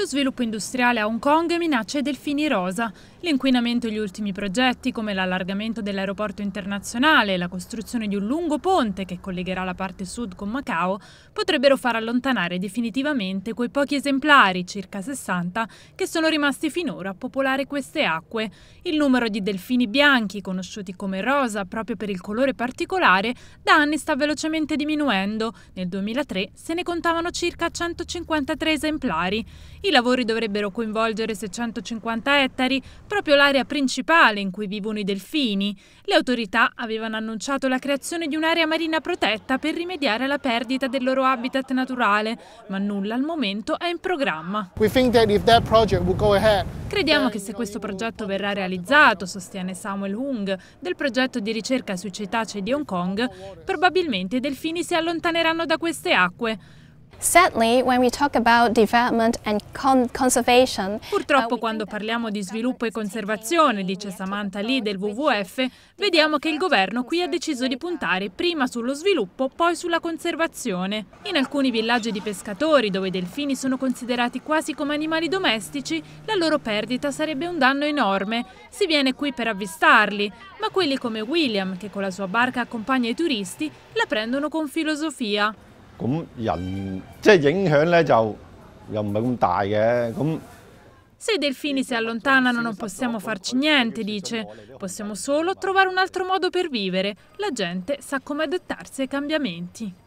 Lo sviluppo industriale a Hong Kong minaccia i delfini rosa. L'inquinamento e gli ultimi progetti, come l'allargamento dell'aeroporto internazionale e la costruzione di un lungo ponte che collegherà la parte sud con Macao, potrebbero far allontanare definitivamente quei pochi esemplari, circa 60, che sono rimasti finora a popolare queste acque. Il numero di delfini bianchi, conosciuti come rosa proprio per il colore particolare, da anni sta velocemente diminuendo. Nel 2003 se ne contavano circa 153 esemplari. I lavori dovrebbero coinvolgere 650 ettari, proprio l'area principale in cui vivono i delfini. Le autorità avevano annunciato la creazione di un'area marina protetta per rimediare alla perdita del loro habitat naturale, ma nulla al momento è in programma. Crediamo che se questo progetto verrà realizzato, sostiene Samuel Hung, del progetto di ricerca sui cetacei di Hong Kong, probabilmente i delfini si allontaneranno da queste acque. Sadly, when we talk about development and conservation, uh, Purtroppo quando parliamo di sviluppo e conservazione, dice Samantha Lee del WWF, vediamo che il governo qui ha deciso di puntare prima sullo sviluppo, poi sulla conservazione. In alcuni villaggi di pescatori, dove i delfini sono considerati quasi come animali domestici, la loro perdita sarebbe un danno enorme. Si viene qui per avvistarli, ma quelli come William, che con la sua barca accompagna i turisti, la prendono con filosofia. 咁人即係影響咧就又唔係咁大嘅咁。Se i delfini si allontanano non possiamo farci niente, dice. Possiamo solo trovare un altro modo per vivere. La gente sa come adattarsi ai cambiamenti.